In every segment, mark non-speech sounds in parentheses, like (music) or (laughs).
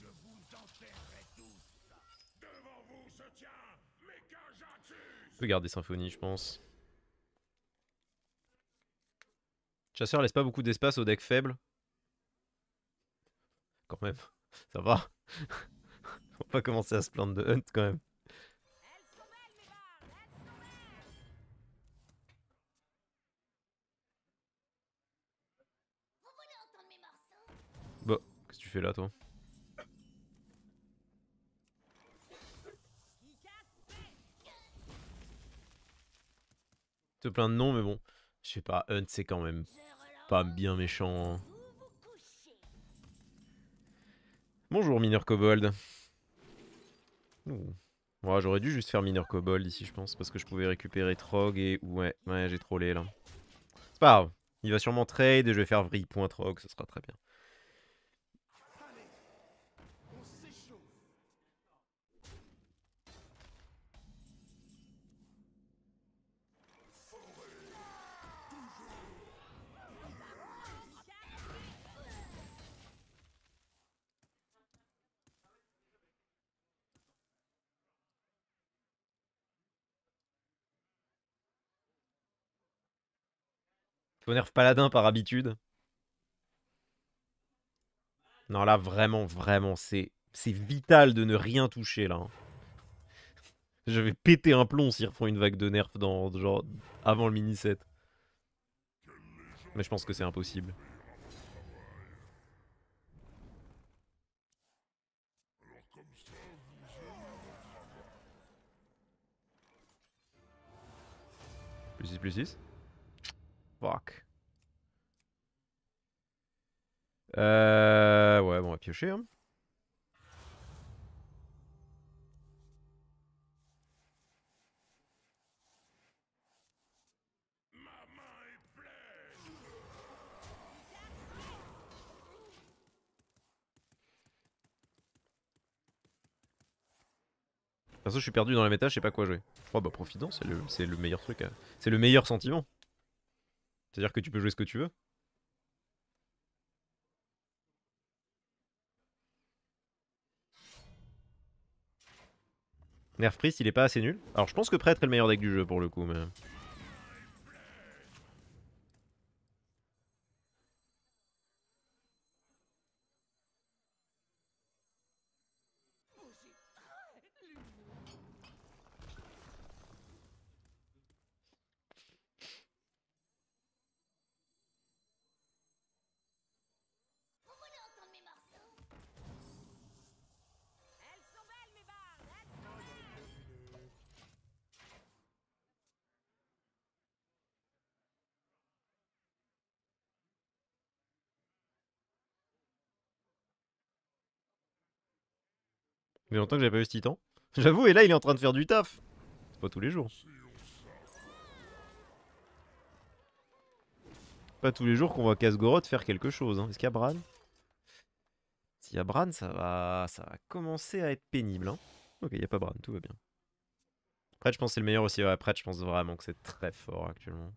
Je vous enterrerai tous. Devant vous se tient peux garder Symphonie, je pense. Chasseur laisse pas beaucoup d'espace au deck faible. Quand même, (laughs) ça va. On (laughs) va pas commencer à se plaindre de Hunt quand même. Je fais là, toi Te plein de noms, mais bon. Je sais pas, Hunt, c'est quand même pas bien méchant. Hein. Bonjour, mineur kobold. Ouais, j'aurais dû juste faire mineur kobold ici, je pense, parce que je pouvais récupérer Trog et... Ouais, ouais, j'ai trollé, là. C'est pas grave. Il va sûrement trade et je vais faire Vri.trog ce sera très bien. nerf Paladin par habitude. Non, là, vraiment, vraiment, c'est c'est vital de ne rien toucher, là. Hein. Je vais péter un plomb s'ils refont une vague de nerf dans, genre, avant le mini-set. Mais je pense que c'est impossible. Plus 6, plus 6. Fuck. Euh... Ouais, bon, on va piocher. Hein. Perso, je suis perdu dans la méta, je sais pas quoi jouer. Oh bah, profitant, c'est le, le meilleur truc. Hein. C'est le meilleur sentiment. C'est-à-dire que tu peux jouer ce que tu veux Nerf Priest, il est pas assez nul. Alors je pense que Prêtre est le meilleur deck du jeu pour le coup, mais... Mais longtemps que j'ai pas eu ce titan. (laughs) J'avoue, et là il est en train de faire du taf. C'est pas tous les jours. Pas tous les jours qu'on voit Kasgoroth faire quelque chose. Hein. Est-ce qu'il y a Bran S'il y a Bran, ça va, ça va commencer à être pénible. Hein. Ok, il n'y a pas Bran, tout va bien. Après, je pense que c'est le meilleur aussi. Ouais, après, je pense vraiment que c'est très fort actuellement.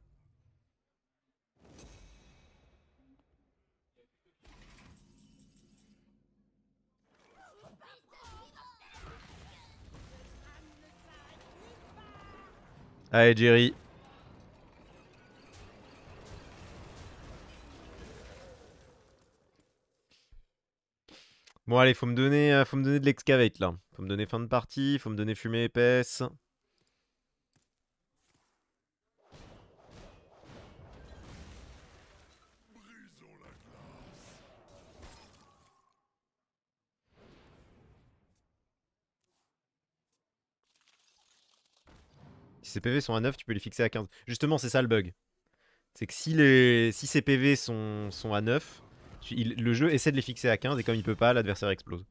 Allez, Jerry. Bon, allez, faut me donner, euh, faut me donner de l'excavate, là. Faut me donner fin de partie, faut me donner fumée épaisse. si ces PV sont à 9, tu peux les fixer à 15. Justement, c'est ça le bug. C'est que si, les, si ces PV sont, sont à 9, le jeu essaie de les fixer à 15 et comme il peut pas, l'adversaire explose.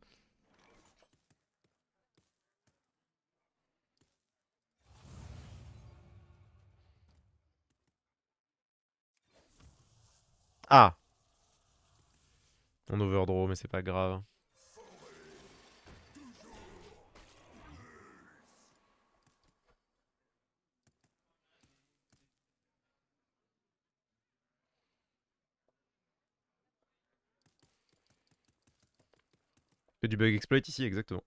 Ah On overdraw, mais c'est pas grave. C'est du bug exploit ici, exactement.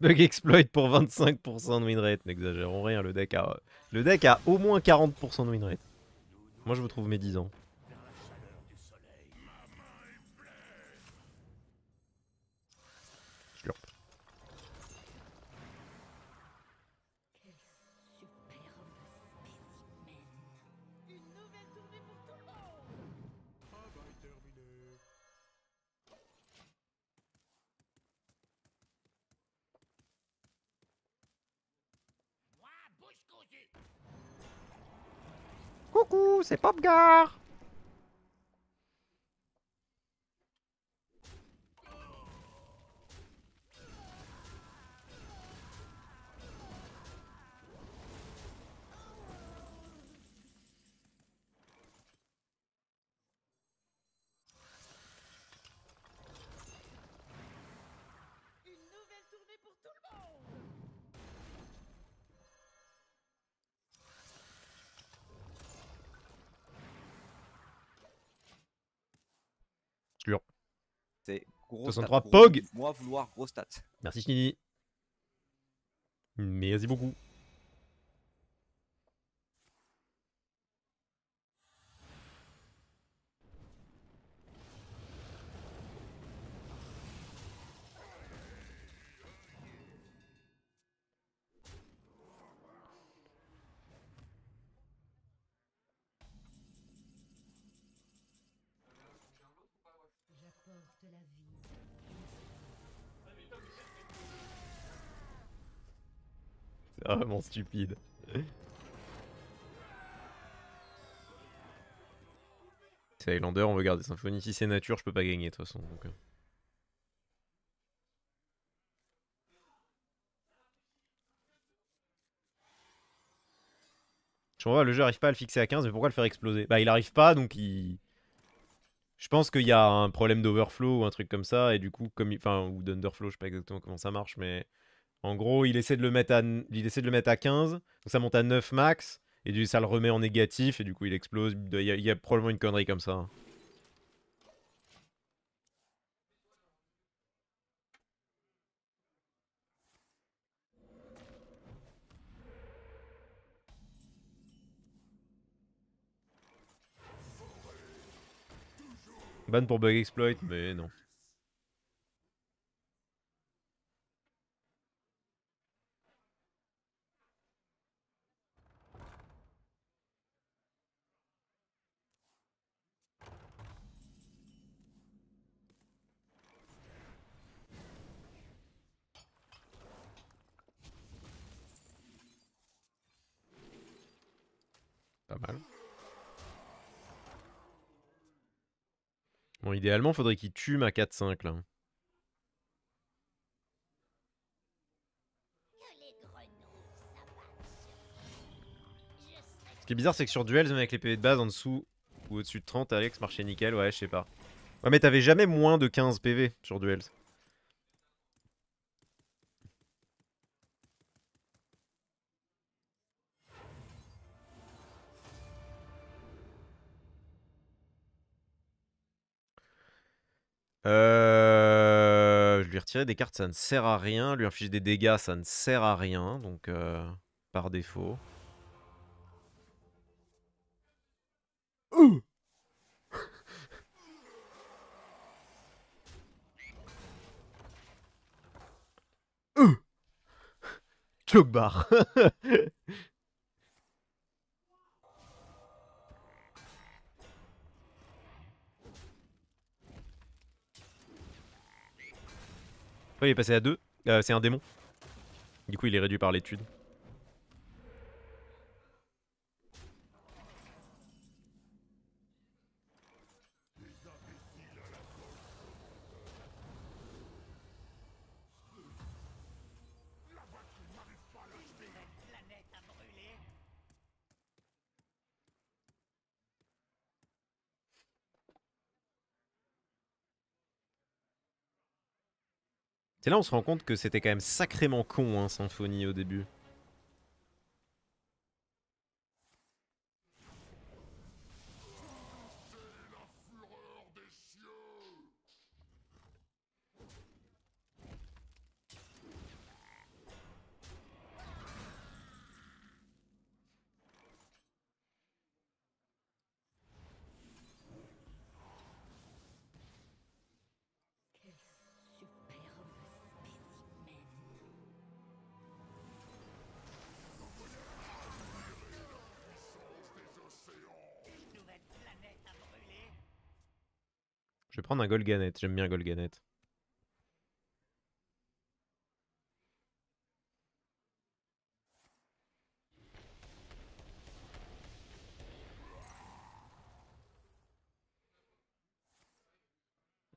Bug exploit pour 25% de winrate, n'exagérons rien, le deck, a, le deck a au moins 40% de winrate. Moi je vous trouve mes 10 ans. coucou, c'est Popgar C'est gros 63 stat, Pog Moi, vouloir gros stats. Merci Chini. Merci beaucoup. stupide. C'est Highlander, on veut garder Symphonie. Si c'est nature, je peux pas gagner de toute façon. Donc... Euh. Je vois, le jeu arrive pas à le fixer à 15, mais pourquoi le faire exploser Bah il arrive pas, donc il... Je pense qu'il y a un problème d'overflow ou un truc comme ça, et du coup, comme Enfin, ou d'underflow, je sais pas exactement comment ça marche, mais... En gros, il essaie de le mettre à, essaie de le mettre à 15, ça monte à 9 max, et ça le remet en négatif, et du coup il explose. Il y a, il y a probablement une connerie comme ça. Hein. Ban pour bug exploit, mais non. Bon, idéalement, faudrait qu'il tue ma 4-5 là. Ce qui est bizarre, c'est que sur duels avec les PV de base en dessous ou au-dessus de 30, Alex marchait nickel, ouais, je sais pas. Ouais, mais t'avais jamais moins de 15 PV sur duels. Euh... Je lui retirer des cartes, ça ne sert à rien. Lui infliger des dégâts, ça ne sert à rien. Donc, euh, par défaut. Ouh (laughs) Ouh (laughs) il est passé à 2. Euh, c'est un démon. Du coup, il est réduit par l'étude. C'est là on se rend compte que c'était quand même sacrément con, hein, Symphonie au début. prendre un Golganet. J'aime bien Golganet.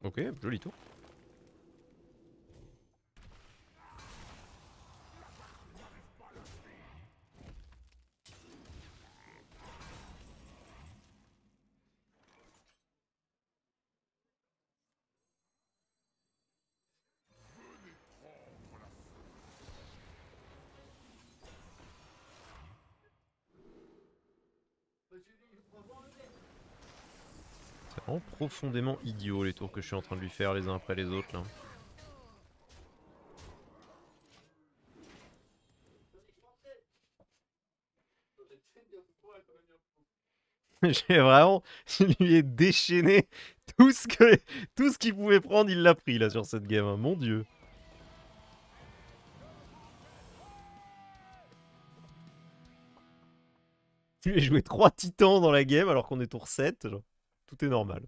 Ok, joli tour. vraiment profondément idiot les tours que je suis en train de lui faire les uns après les autres là. (laughs) J'ai vraiment, je lui ai déchaîné tout ce que, tout ce qu'il pouvait prendre, il l'a pris là sur cette game, hein. mon dieu. Tu lui joué trois titans dans la game alors qu'on est tour 7. Genre tout est normal.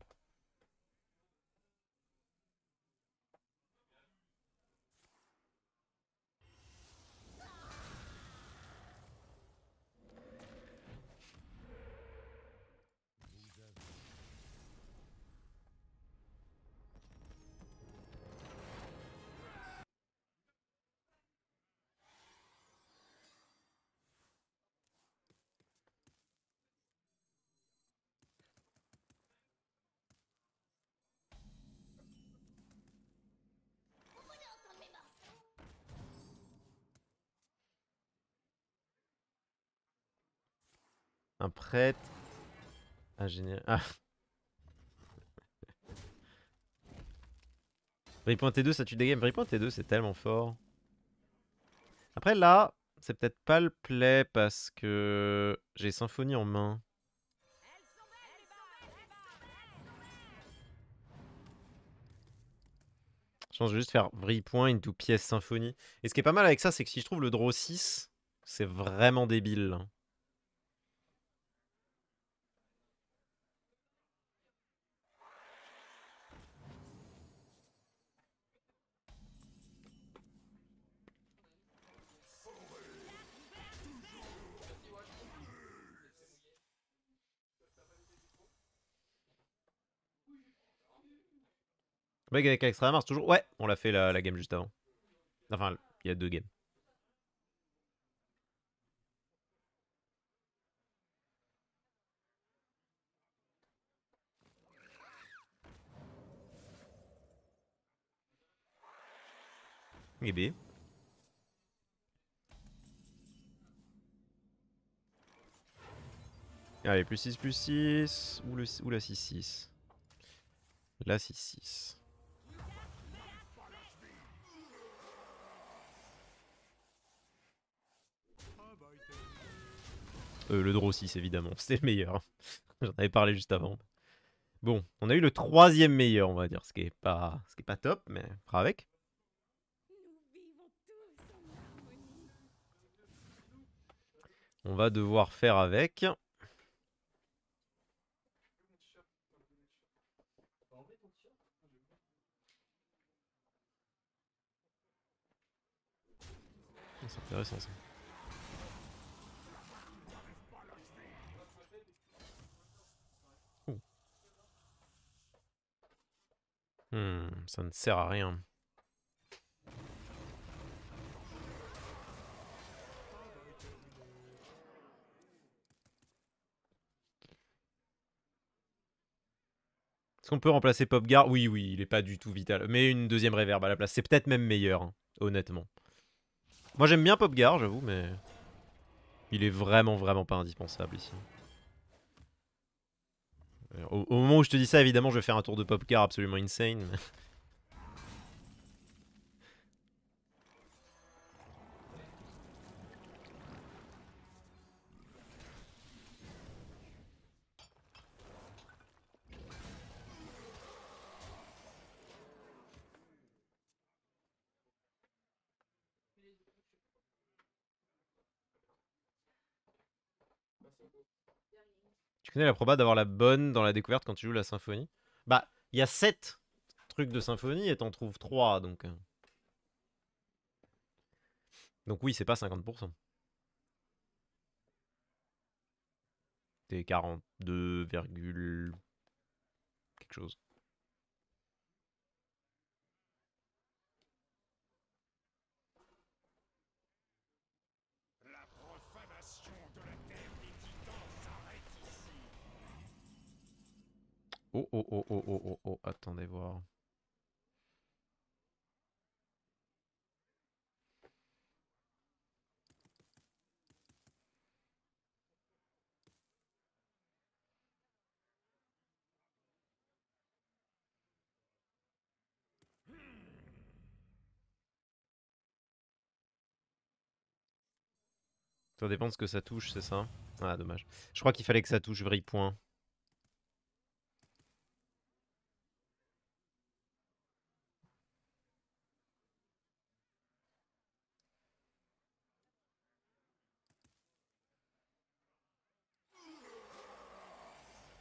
Prête prêtre, génial ah. T2, ça tue des games. T2, c'est tellement fort. Après là, c'est peut-être pas le play parce que j'ai Symphonie en main. Je pense juste faire vripoint point into pièce symphonie. Et ce qui est pas mal avec ça, c'est que si je trouve le draw 6, c'est vraiment débile. Bug bah, avec Extra Mars, toujours Ouais, on l'a fait la, la, game juste avant. Enfin, il y a deux games. Eh Allez, plus 6, plus 6. Ou, le, ou la 6, 6. La 6, 6. Euh, le 6, évidemment, (laughs) c'est le meilleur. J'en avais parlé juste avant. Bon, on a eu le troisième meilleur, on va dire, ce qui est pas, ce qui est pas top, mais on fera avec. On va devoir faire avec. C'est intéressant ça. Hmm, ça ne sert à rien. Est-ce qu'on peut remplacer Popgar Oui, oui, il n'est pas du tout vital. Mais une deuxième réverbe à la place, c'est peut-être même meilleur, hein, honnêtement. Moi j'aime bien Popgar, j'avoue, mais... Il est vraiment, vraiment pas indispensable ici. Euh, au, moment où je te dis ça, évidemment, je vais faire un tour de pop-car absolument insane. Tu connais la proba d'avoir la bonne dans la découverte quand tu joues la symphonie Bah, il y a 7 trucs de symphonie et t'en trouves 3, donc... Euh. Donc oui, c'est pas 50%. T'es 42, quelque chose. Oh, oh, oh, oh, oh, oh, oh, attendez voir. Ça dépend de ce que ça touche, c'est ça Ah, dommage. Je crois qu'il fallait que ça touche vrille point.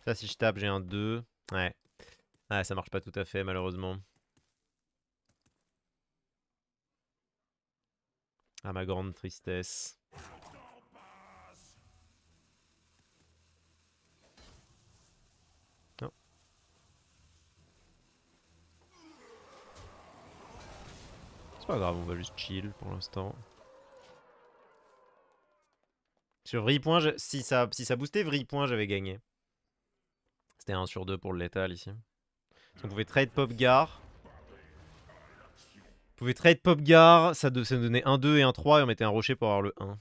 Ça, si je tape, j'ai un 2. Ouais. Ouais, ça marche pas tout à fait, malheureusement. À ah, ma grande tristesse. C'est pas grave, on va juste chill pour l'instant. Sur vrille point, si ça, si ça boostait vrille point, j'avais gagné. C'était 1 sur 2 pour le Lethal ici. on pouvait trade Popgar. On pouvait trade Popgar, ça, nous donnait 1-2 et 1-3 et on mettait un rocher pour avoir le 1.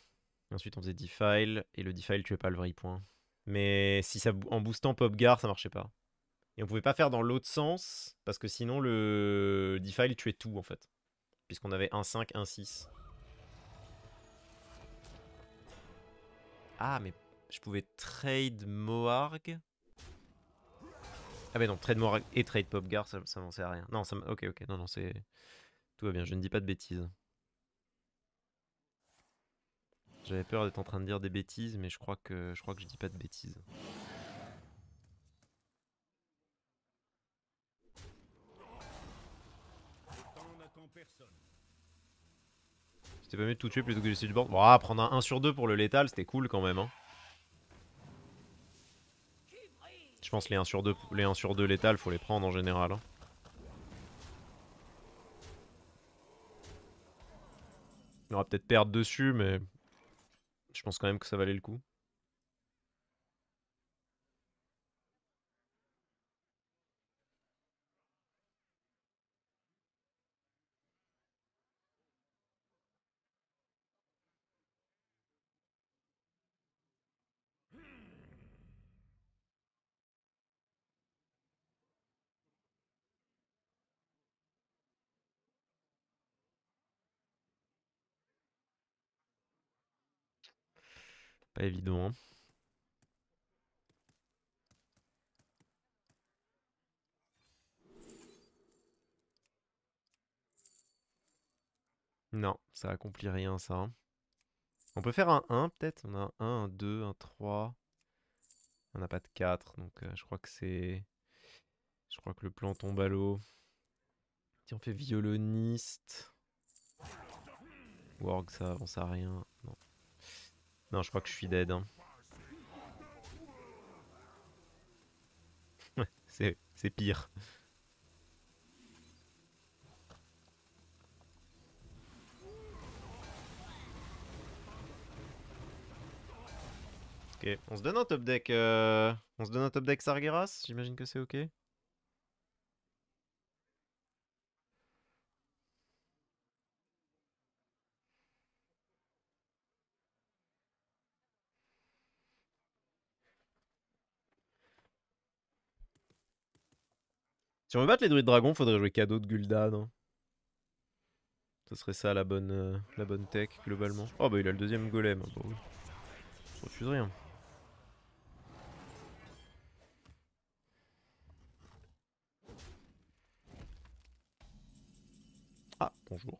ensuite on faisait Defile et le Defile tuait pas le vrai point. Mais si ça, en boostant Popgar, ça marchait pas. Et on pouvait pas faire dans l'autre sens parce que sinon le Defile tuait tout en fait. Puisqu'on avait 1-5, 1-6. Ah mais je pouvais trade Moarg ah mais non, trade Morag et trade Popgar, ça, ça m'en sert à rien. Non, ça ok, ok, non, non, c'est... Tout va bien, je ne dis pas de bêtises. J'avais peur d'être en train de dire des bêtises, mais je crois que je, crois que je dis pas de bêtises. C'était pas mieux de tout tuer plutôt que de du bord. Bon, prendre un 1 sur 2 pour le létal, c'était cool quand même. Hein. Je pense les 1 sur 2, les 1 sur 2 létales, faut les prendre en général. Il hein. On aura peut-être perdre dessus, mais je pense quand même que ça valait le coup. Pas évident. Hein. Non, ça accomplit rien ça. Hein. On peut faire un 1 peut-être On a un 1, un 2, un 3. On n'a pas de 4, donc euh, je crois que c'est... Je crois que le plan tombe à l'eau. Si on fait violoniste... Worg, ça avance à rien. Non, je crois que je suis dead. Hein. (laughs) C'est pire. Ok, on se donne un top deck. Euh, on se donne un top deck Sargeras, j'imagine que c'est ok. Si on veut battre les druides dragons, faudrait jouer cadeau de Gul'dan. Ce serait ça la bonne, euh, la bonne tech globalement. Oh bah il a le deuxième golem. Bon, hein, bah Je refuse rien. Ah, bonjour.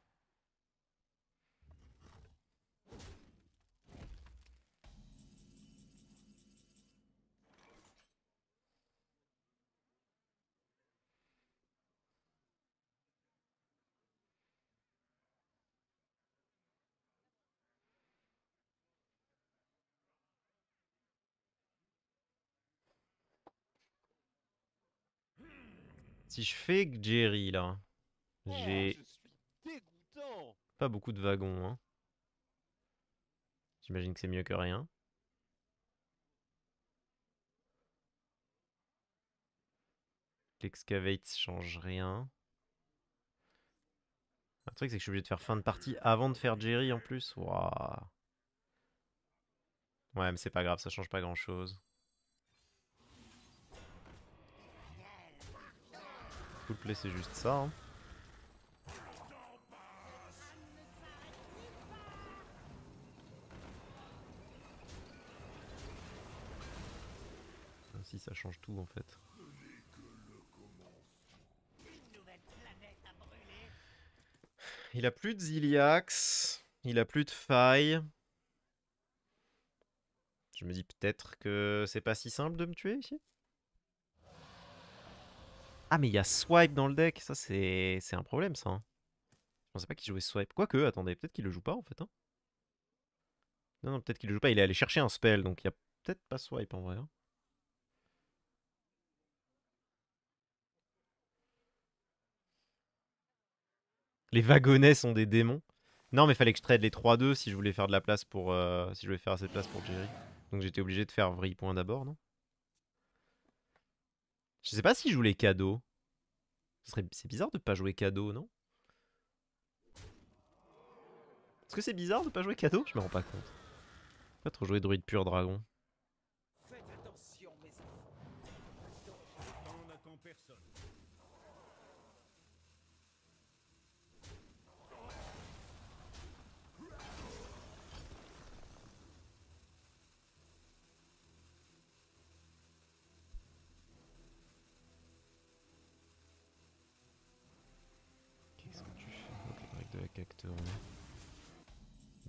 Si je fais Jerry là, oh, j'ai pas beaucoup de wagons. Hein. J'imagine que c'est mieux que rien. L'excavate change rien. Le truc c'est que je suis obligé de faire fin de partie avant de faire Jerry en plus. Waouh. Ouais mais c'est pas grave, ça change pas grand chose. plaît, c'est juste ça. Hein. Si ça change tout en fait. Il a plus de Ziliax, il a plus de faille. Je me dis peut-être que c'est pas si simple de me tuer ici. Ah, mais il y a swipe dans le deck. Ça, c'est un problème, ça. Hein. Je pensais pas qu'il jouait swipe. Quoique, attendez, peut-être qu'il le joue pas, en fait. Hein. Non, non, peut-être qu'il le joue pas. Il est allé chercher un spell, donc il y a peut-être pas swipe, en vrai. Hein. Les wagonnets sont des démons. Non, mais fallait que je trade les 3-2 si je voulais faire de la place pour. Euh, si je voulais faire assez de place pour Jerry. Donc j'étais obligé de faire vrille point d'abord, non je sais pas je joue les cadeaux. C'est bizarre de pas jouer cadeau, non Est-ce que c'est bizarre de pas jouer cadeau Je me rends pas compte. Pas trop jouer druide pur dragon.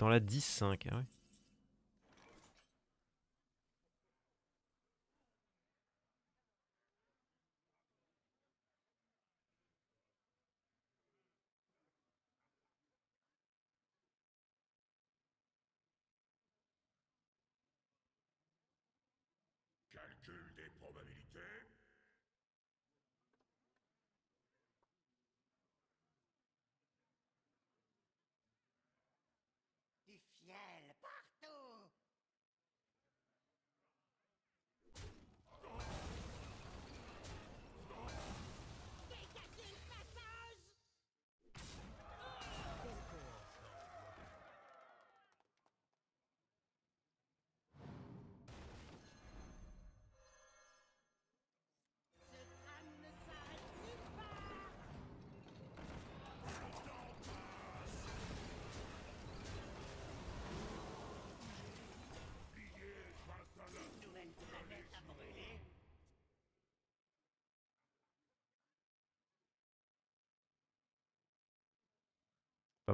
dans la 10-5. Hein, ouais.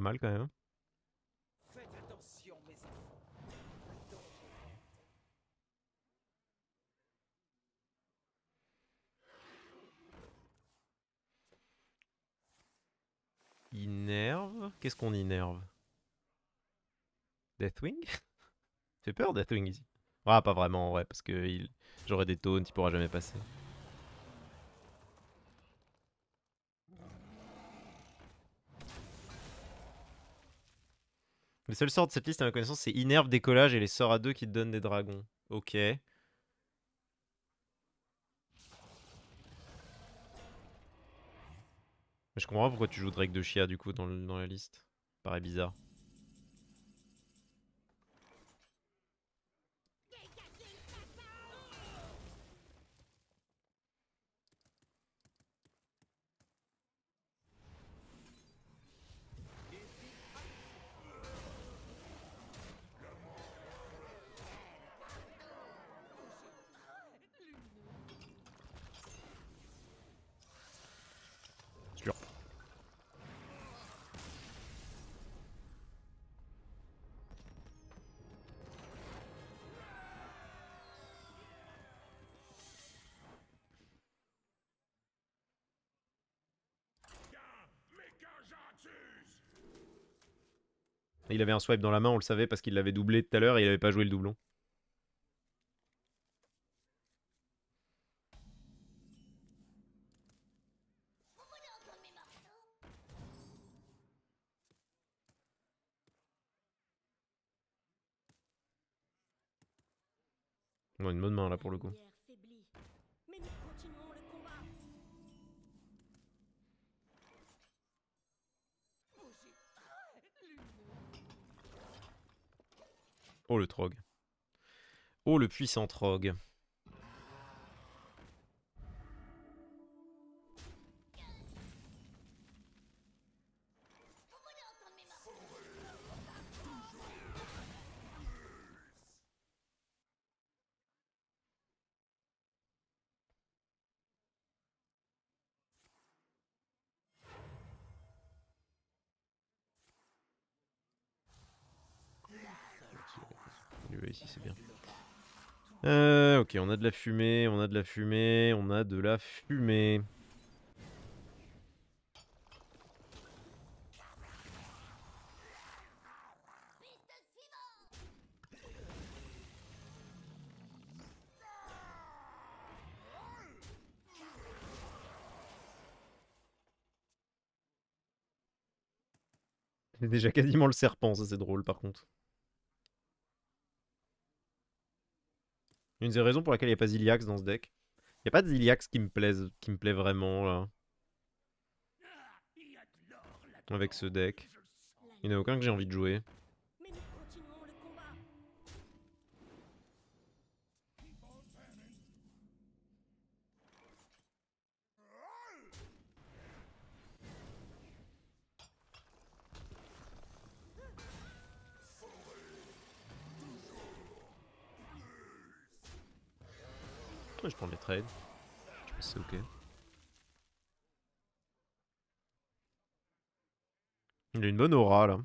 mal quand même. Faites Qu'est-ce qu'on innerve Deathwing Fait (laughs) peur Deathwing ici. Ah, pas vraiment ouais, vrai, parce que il... j'aurais des taunts, il pourra jamais passer. Le seul sort de cette liste à ma connaissance, c'est innerve Décollage et les sorts à deux qui te donnent des dragons. Ok. Je comprends pas pourquoi tu joues Drake de Chia du coup dans, dans la liste. paraît bizarre. Il avait un swipe dans la main, on le savait parce qu'il l'avait doublé tout à l'heure et il n'avait pas joué le doublon. Bon, une bonne main là pour le coup. Oh le trog. Oh le puissant trog. Euh, ok, on a de la fumée, on a de la fumée, on a de la fumée. C'est déjà quasiment le serpent, ça c'est drôle par contre. Une des raisons pour laquelle il n'y a pas Ziliax dans ce deck. Il n'y a pas de Ziliax qui me plaise, qui me plaît vraiment là. Avec ce deck. Il n'y en a aucun que j'ai envie de jouer. je prends les trades. Je pense que c'est ok. Il a une bonne aura là.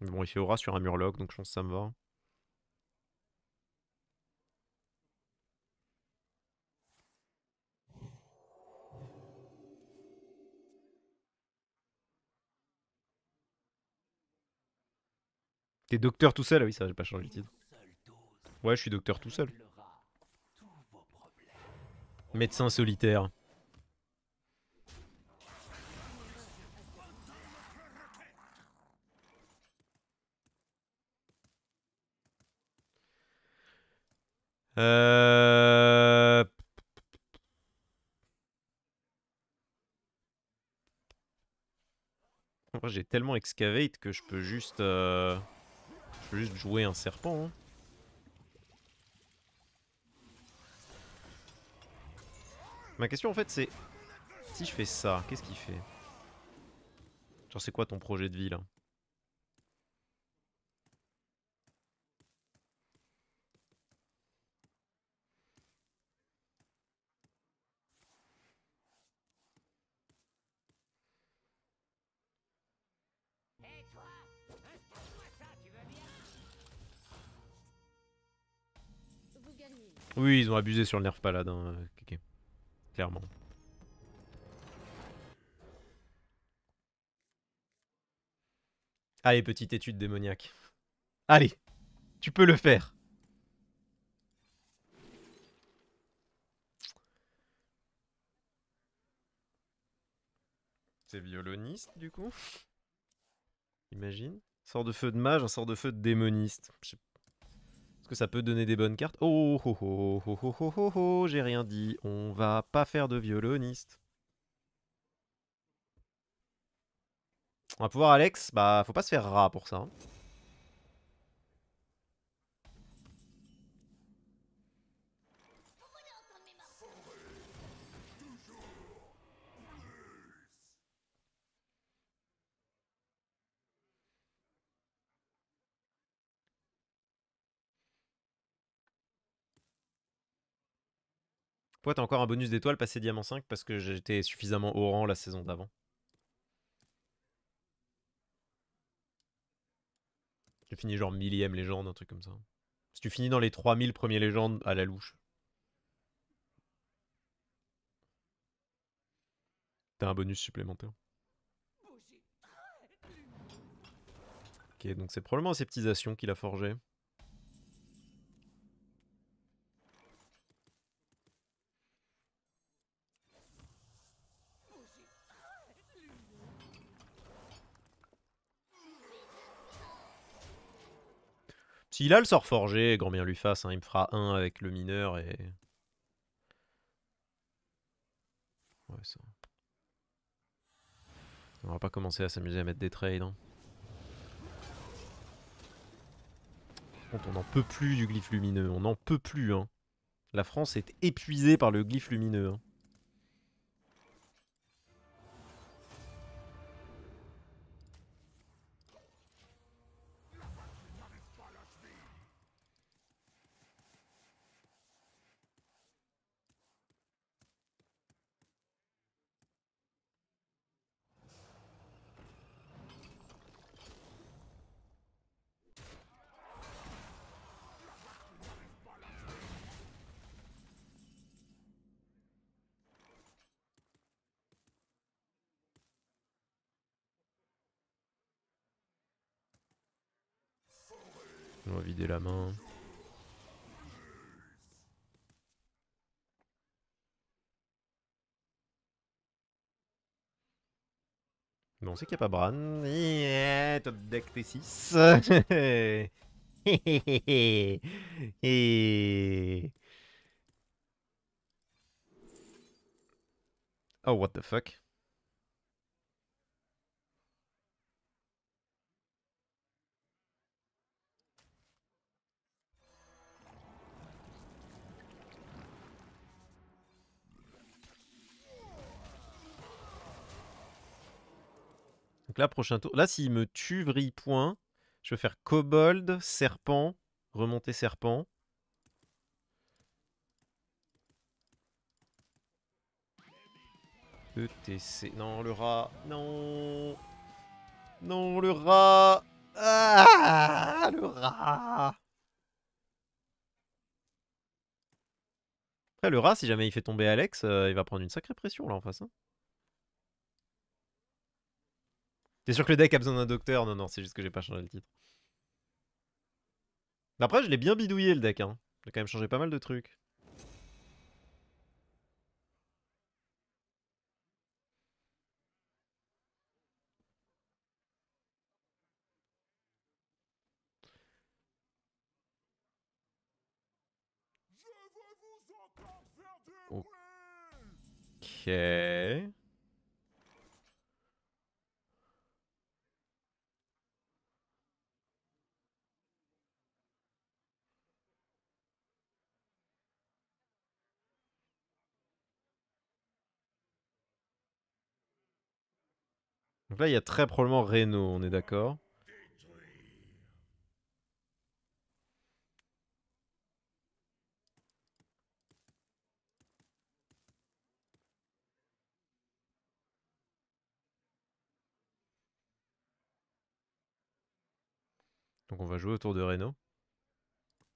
Bon, il fait aura sur un murloc, donc je pense que ça me va. T'es docteur tout seul Ah oui, ça, j'ai pas changé de titre. Ouais, je suis docteur tout seul. Médecin solitaire. Euh... Oh, j'ai tellement excavate que je peux juste, euh, juste jouer un serpent. Hein. Ma question en fait c'est, si je fais ça, qu'est-ce qu'il fait Genre c'est quoi ton projet de vie là Oui, ils ont abusé sur le nerf paladin. Euh, clairement. Allez, petite étude démoniaque. Allez, tu peux le faire. C'est violoniste du coup Imagine. Sort de feu de mage, un sort de feu de démoniste. Je sais ça peut donner des bonnes cartes Oh, oh, oh, oh, oh, oh, oh, j'ai rien dit. On va pas faire de violoniste. On va pouvoir Alex, bah faut pas se faire rat pour ça. Pourquoi t'as encore un bonus d'étoile passé diamant 5 Parce que j'étais suffisamment au rang la saison d'avant. J'ai finis genre millième légende, un truc comme ça. Si tu finis dans les 3000 premiers légendes à la louche. T'as un bonus supplémentaire. Ok, donc c'est probablement ces petites actions qu'il a forgé. Il a le sort forgé, grand bien lui fasse, hein, il me fera un avec le mineur et... On va pas commencer à s'amuser à mettre des trades. Hein. on n'en peut plus du glyphe lumineux, on en peut plus. Hein. La France est épuisée par le glyphe lumineux. Hein. On sait qu'il n'y a pas Bran. Yeah, top deck T6. (laughs) Et... Oh, what the fuck. Donc là, prochain tour. Là, s'il me tue vrille point, je vais faire kobold, serpent, remonter serpent. ETC. Non, le rat. Non. Non, le rat. Ah, le rat. Après, le rat, si jamais il fait tomber Alex, euh, il va prendre une sacrée pression là en face. Hein. T'es sûr que le deck a besoin d'un docteur Non, non, c'est juste que j'ai pas changé le titre. Après, je l'ai bien bidouillé le deck. Hein. J'ai quand même changé pas mal de trucs. Ok. Donc là, il y a très probablement Reno, on est d'accord. Donc on va jouer autour de Reno.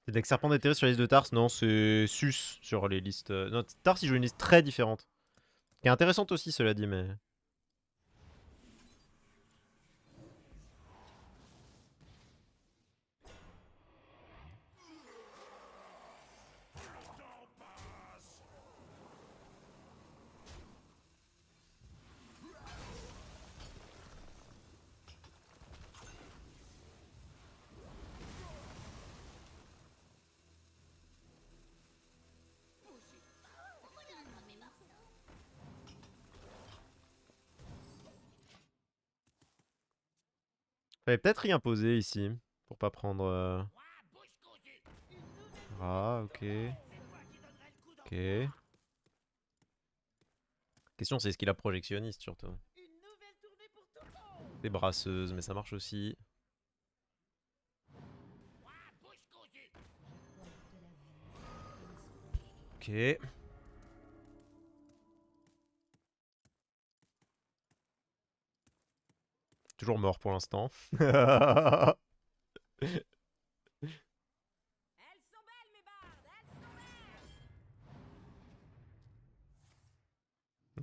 C'est deck Serpent d'intérêt sur la liste de Tars Non, c'est Sus sur les listes. Euh, non, Tars il joue une liste très différente. Qui est intéressante aussi, cela dit, mais. peut-être rien poser ici, pour pas prendre... Euh, ah, ok. Ok. Question, c'est est-ce qu'il a projectionniste surtout Des brasseuses, mais ça marche aussi. Ok. Toujours mort pour l'instant. (laughs)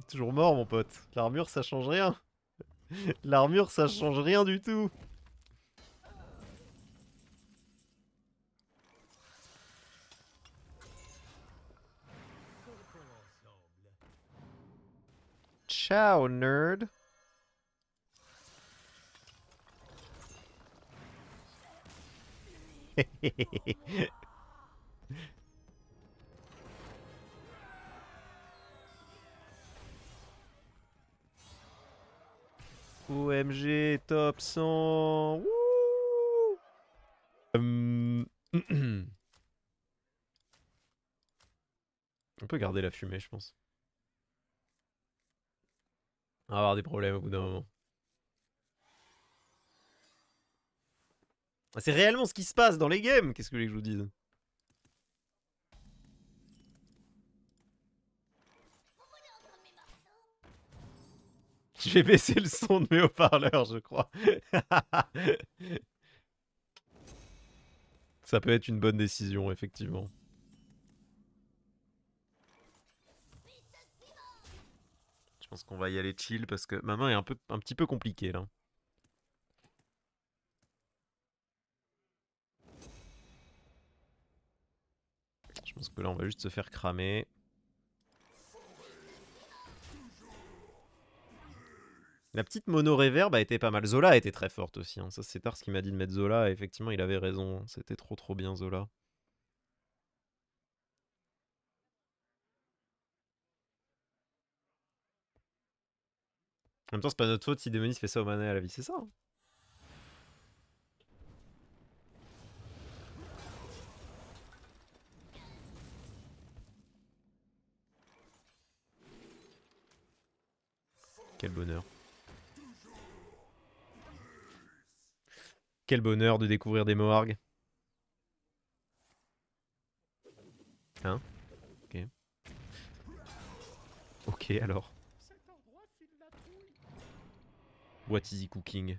Toujours mort mon pote. L'armure ça change rien. L'armure ça change rien du tout. Ciao nerd. OMG, top 100 hum. (clears throat) On peut garder la fumée, je pense. On va avoir des problèmes au bout d'un moment. Ah, c'est réellement ce qui se passe dans les games, qu'est-ce que les je vous dise Je vais baisser le son de mes haut-parleurs, je crois. (laughs) Ça peut être une bonne décision, effectivement. Je pense qu'on va y aller chill parce que ma main est un, peu, un petit peu compliquée là. Parce que là on va juste se faire cramer. La petite mono réverbe a été pas mal. Zola a été très forte aussi. Hein. Ça, c'est Tars qui m'a dit de mettre Zola. effectivement, il avait raison. Hein. C'était trop trop bien Zola. En même temps, c'est pas notre faute si Demonis fait ça au manet à la vie. C'est ça. Hein. Quel bonheur. Quel bonheur de découvrir des moargues Hein Ok. Ok alors. What is he cooking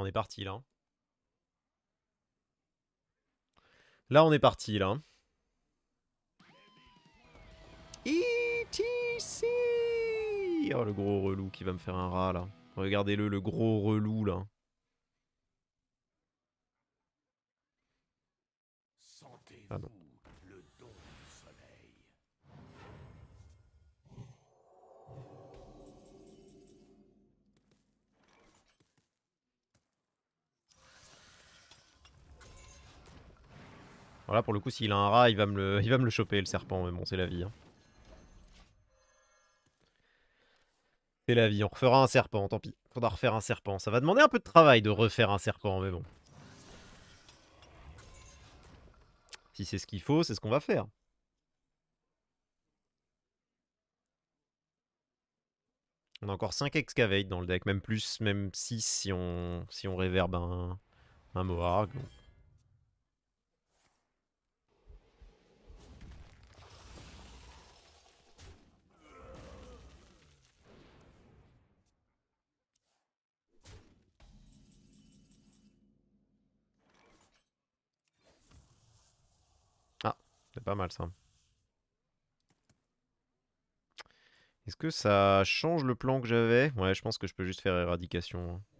On est parti là. Là, on est parti là. ETC Oh, le gros relou qui va me faire un rat là. Regardez-le, le gros relou là. Ah non. Voilà, pour le coup, s'il a un rat, il va, me le, (laughs) il va me le choper, le serpent. Mais bon, c'est la vie. Hein. C'est la vie. On refera un serpent, tant pis. va refaire un serpent. Ça va demander un peu de travail de refaire un serpent, mais bon. Si c'est ce qu'il faut, c'est ce qu'on va faire. On a encore 5 excavates dans le deck, même plus, même 6 si on, si on réverbe un, un Mohawk. pas mal ça. Est-ce que ça change le plan que j'avais Ouais, je pense que je peux juste faire éradication. Hein.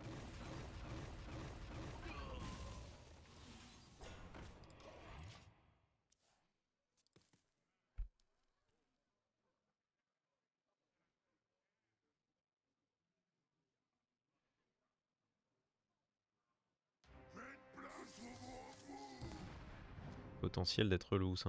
potentiel d'être loose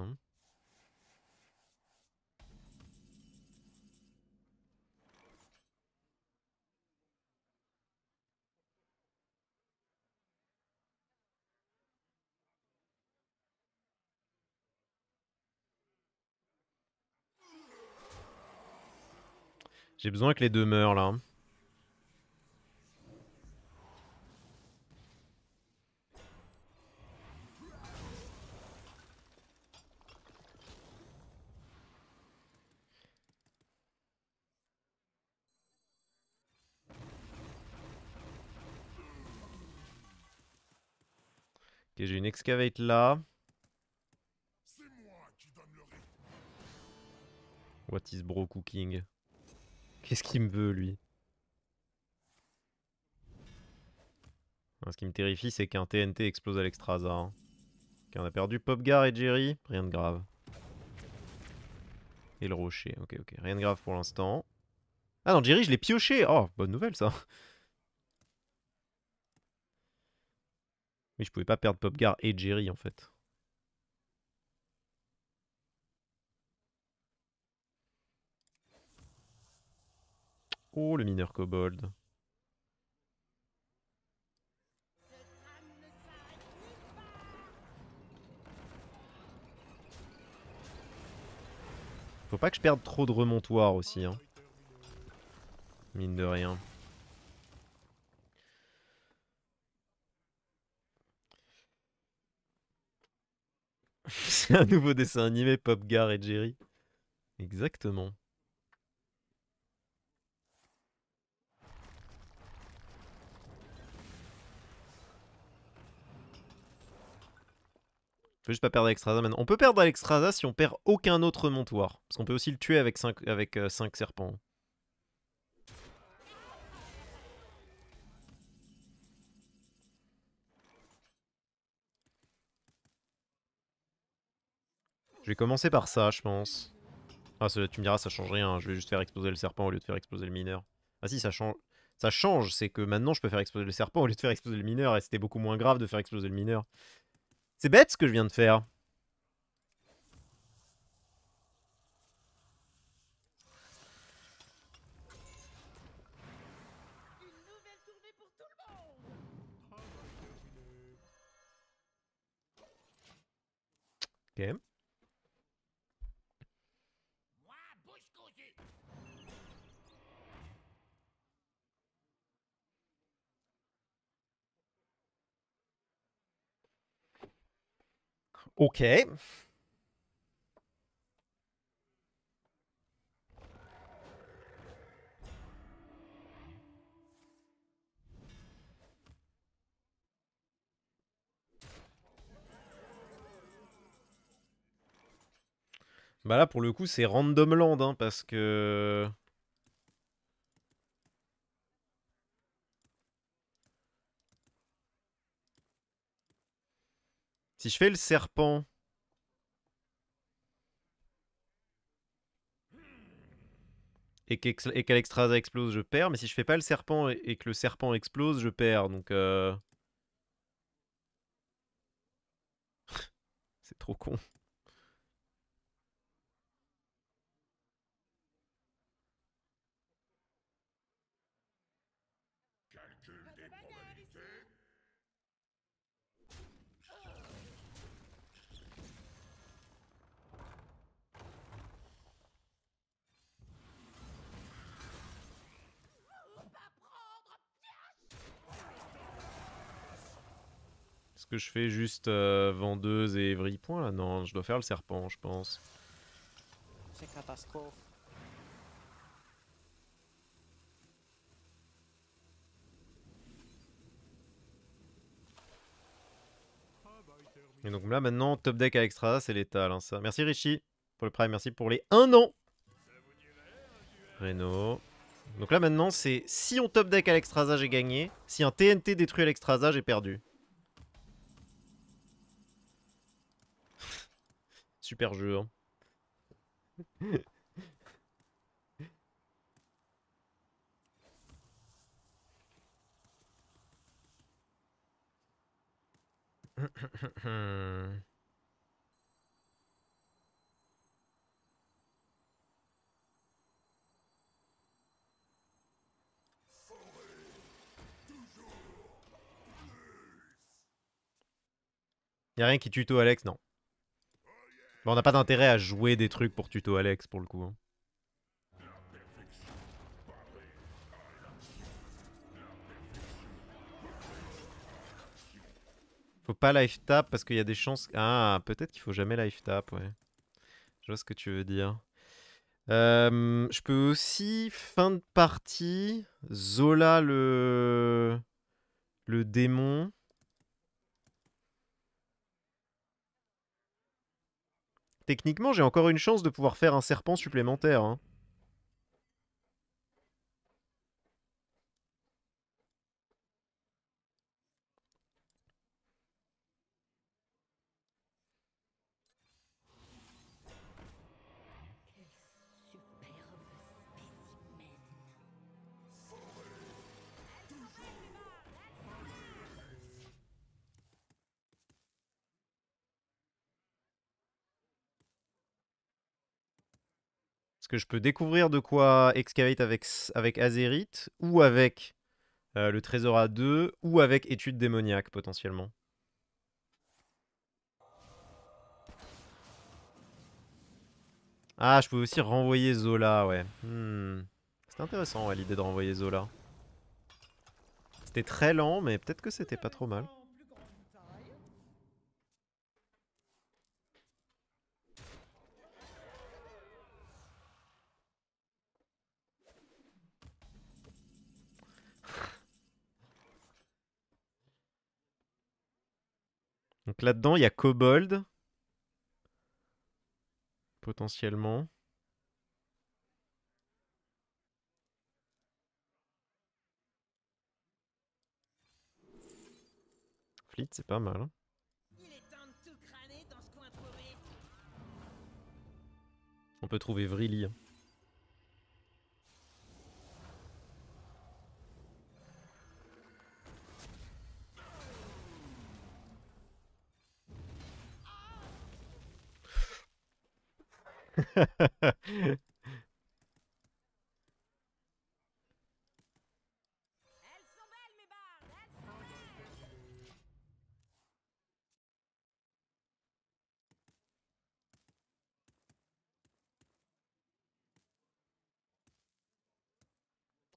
J'ai besoin que les deux meurent, là. être là. What is bro cooking Qu'est-ce qu'il me veut lui Ce qui me terrifie c'est qu'un TNT explose à l'extrasa. Hein. on a perdu Popgar et Jerry, rien de grave. Et le rocher, ok ok, rien de grave pour l'instant. Ah non, Jerry je l'ai pioché Oh, bonne nouvelle ça Mais je pouvais pas perdre Popgar et Jerry en fait. Oh, le mineur kobold. Faut pas que je perde trop de remontoir aussi. Hein. Mine de rien. C'est un nouveau dessin animé, Popgar et Jerry. Exactement. Faut juste pas perdre Alexstrasza maintenant. On peut perdre Alexstrasza si on perd aucun autre montoir. Parce qu'on peut aussi le tuer avec 5 avec, euh, cinq serpents. Je vais commencer par ça, je pense. Ah, tu me diras, ça change rien. Hein. Je vais juste faire exploser le serpent au lieu de faire exploser le mineur. Ah si, ça change. Ça change, c'est que maintenant je peux faire exploser le serpent au lieu de faire exploser le mineur, et c'était beaucoup moins grave de faire exploser le mineur. C'est bête ce que je viens de faire. Une Ok. OK. Bah là, pour le coup, c'est random land, hein, parce que... Si je fais le serpent... Et qu'elle explose, je perds. Mais si je fais pas le serpent et que le serpent explose, je perds. Donc... Euh, (laughs) c'est trop con. que je fais juste euh, vendeuse et vrille-point là Non, je dois faire le serpent, je pense. Et donc là maintenant, top deck à extra, c'est létal hein, ça. Merci Richie pour le prime, merci pour les 1 an. Renault Donc là maintenant, c'est si on top deck à l'extrasa, j'ai gagné. Si un TNT détruit à l'extrasa, j'ai perdu. super jeu. Hein. rien qui tuto Alex, non on n'a pas d'intérêt à jouer des trucs pour tuto Alex pour le coup. Hein. Faut pas life tap parce qu'il y a des chances. Ah, peut-être qu'il faut jamais life tap, ouais. Je vois ce que tu veux dire. Euh, je peux aussi, fin de partie, Zola le, le démon. techniquement, j'ai encore une chance de pouvoir faire un serpent supplémentaire. Hein. que je peux découvrir de quoi excavate avec, avec Azerite ou avec euh, le trésor à 2 ou avec étude démoniaque potentiellement. Ah, je pouvais aussi renvoyer Zola, ouais. Hmm. C'était intéressant l'idée de renvoyer Zola. C'était très lent, mais peut-être que c'était pas trop mal. là-dedans, il y a Kobold. Potentiellement. Fleet, c'est pas mal. Hein. On peut trouver Vrilly. Hein.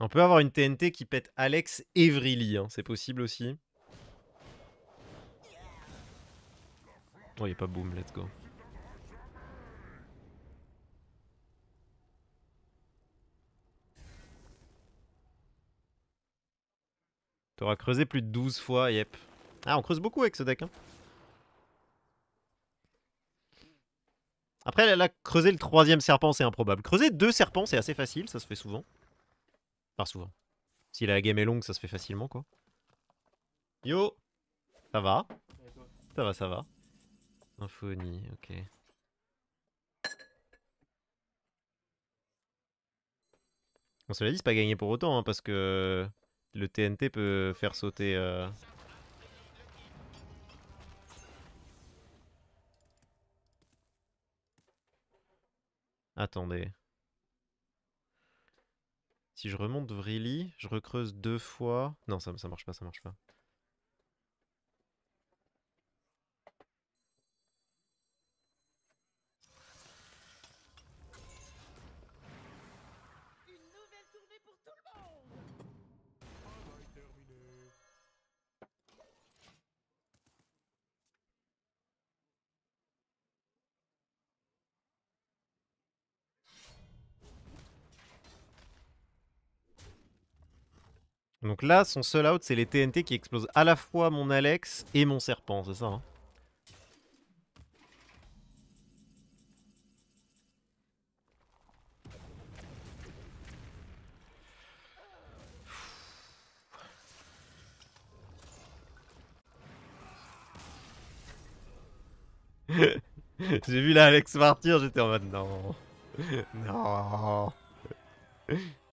On peut avoir une TNT qui pète Alex et hein, c'est possible aussi. Oh, il a pas boom, let's go. T'auras creusé plus de 12 fois, yep. Ah, on creuse beaucoup avec ce deck. Hein. Après, là, creuser le troisième serpent, c'est improbable. Creuser deux serpents, c'est assez facile, ça se fait souvent. Enfin, souvent. Si la game est longue, ça se fait facilement, quoi. Yo Ça va Ça va, ça va. Symphonie, ok. Bon, cela dit, c'est pas gagné pour autant, hein, parce que le TNT peut faire sauter... Euh. Attendez. Si je remonte Vrilly, je recreuse deux fois... Non, ça, ça marche pas, ça marche pas. Donc là, son seul out, c'est les TNT qui explosent à la fois mon Alex et mon serpent, c'est ça hein (laughs) J'ai vu là Alex partir, j'étais en mode non. (laughs) non.